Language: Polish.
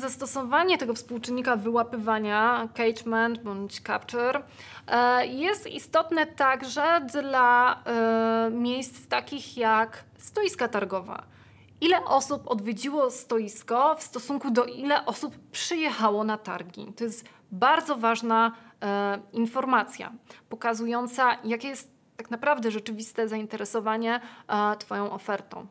Zastosowanie tego współczynnika wyłapywania, (catchment) bądź capture, e, jest istotne także dla e, miejsc takich jak stoiska targowe. Ile osób odwiedziło stoisko w stosunku do ile osób przyjechało na targi? To jest bardzo ważna e, informacja pokazująca, jakie jest tak naprawdę rzeczywiste zainteresowanie Twoją ofertą.